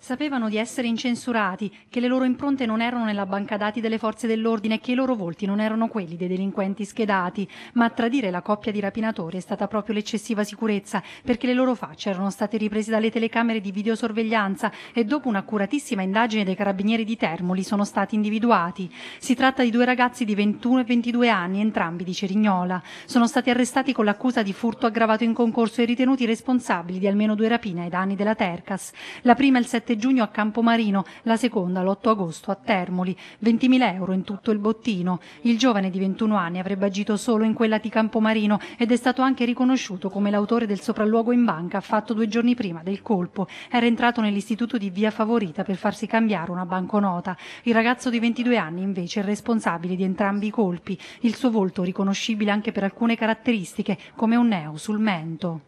Sapevano di essere incensurati, che le loro impronte non erano nella banca dati delle forze dell'ordine e che i loro volti non erano quelli dei delinquenti schedati, ma a tradire la coppia di rapinatori è stata proprio l'eccessiva sicurezza, perché le loro facce erano state riprese dalle telecamere di videosorveglianza e dopo un'accuratissima indagine dei carabinieri di Termoli sono stati individuati. Si tratta di due ragazzi di 21 e 22 anni, entrambi di Cerignola. Sono stati arrestati con l'accusa di furto aggravato in concorso e ritenuti responsabili di almeno due rapine ai danni della Tercas. La prima il 7 7 giugno a Campomarino, la seconda l'8 agosto a Termoli. 20.000 euro in tutto il bottino. Il giovane di 21 anni avrebbe agito solo in quella di Campomarino ed è stato anche riconosciuto come l'autore del sopralluogo in banca fatto due giorni prima del colpo. Era entrato nell'istituto di Via Favorita per farsi cambiare una banconota. Il ragazzo di 22 anni invece è responsabile di entrambi i colpi. Il suo volto riconoscibile anche per alcune caratteristiche come un neo sul mento.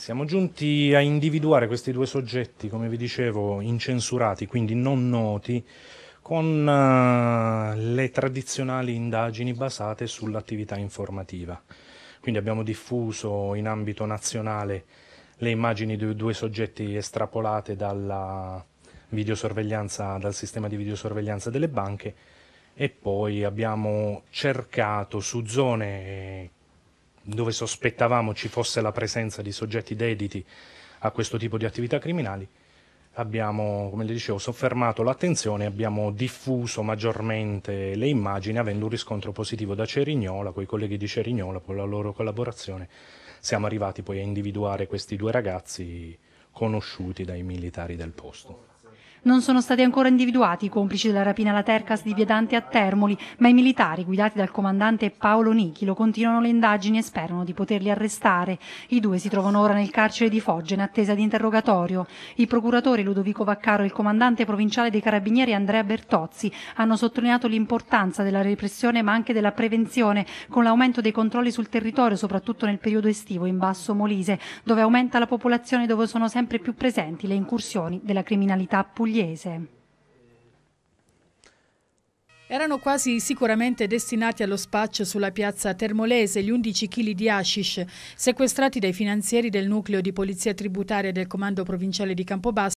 Siamo giunti a individuare questi due soggetti, come vi dicevo, incensurati, quindi non noti, con uh, le tradizionali indagini basate sull'attività informativa. Quindi abbiamo diffuso in ambito nazionale le immagini di due soggetti estrapolate dalla dal sistema di videosorveglianza delle banche e poi abbiamo cercato su zone dove sospettavamo ci fosse la presenza di soggetti dediti a questo tipo di attività criminali, abbiamo, come le dicevo, soffermato l'attenzione e abbiamo diffuso maggiormente le immagini avendo un riscontro positivo da Cerignola, con i colleghi di Cerignola, con la loro collaborazione, siamo arrivati poi a individuare questi due ragazzi conosciuti dai militari del posto. Non sono stati ancora individuati i complici della rapina alla Tercas di Viedante a Termoli, ma i militari guidati dal comandante Paolo Nichilo continuano le indagini e sperano di poterli arrestare. I due si trovano ora nel carcere di Foggia in attesa di interrogatorio. Il procuratore Ludovico Vaccaro e il comandante provinciale dei Carabinieri Andrea Bertozzi hanno sottolineato l'importanza della repressione ma anche della prevenzione con l'aumento dei controlli sul territorio, soprattutto nel periodo estivo in Basso Molise, dove aumenta la popolazione e dove sono sempre più presenti le incursioni della criminalità pugliese pugliese. Erano quasi sicuramente destinati allo spaccio sulla piazza Termolese gli 11 kg di hashish sequestrati dai finanzieri del nucleo di polizia tributaria del comando provinciale di Campobasso